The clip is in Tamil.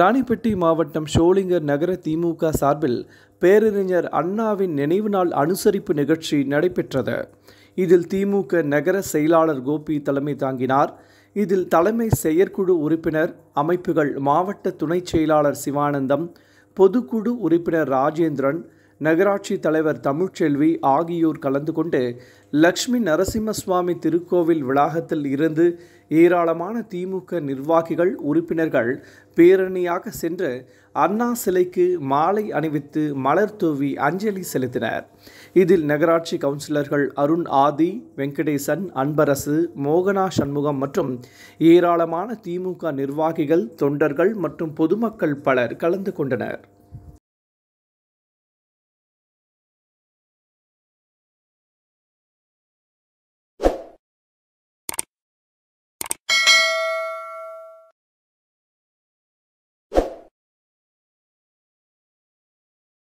ராணிப்பட்டி மாவட்டம் ஷோலிங்கர் நகர திமுக சார்பில் பேரறிஞர் அண்ணாவின் நினைவு நாள் அனுசரிப்பு நிகழ்ச்சி நடைபெற்றது இதில் திமுக நகர செயலாளர் கோபி தலைமை தாங்கினார் இதில் தலைமை செயற்குழு உறுப்பினர் அமைப்புகள் மாவட்ட துணைச் செயலாளர் சிவானந்தம் பொதுக்குழு உறுப்பினர் ராஜேந்திரன் நகராட்சி தலைவர் தமிழ்ச்செல்வி ஆகியோர் கலந்து கொண்டு லக்ஷ்மி நரசிம்மசுவாமி திருக்கோவில் வளாகத்தில் இருந்து ஏராளமான திமுக நிர்வாகிகள் உறுப்பினர்கள் பேரணியாக சென்று அண்ணா சிலைக்கு மாலை அணிவித்து மலர் தூவி அஞ்சலி செலுத்தினர் இதில் நகராட்சி கவுன்சிலர்கள் அருண் ஆதி வெங்கடேசன் அன்பரசு மோகனா சண்முகம் மற்றும் ஏராளமான திமுக நிர்வாகிகள் தொண்டர்கள் மற்றும் பொதுமக்கள் பலர் கலந்து கொண்டனர்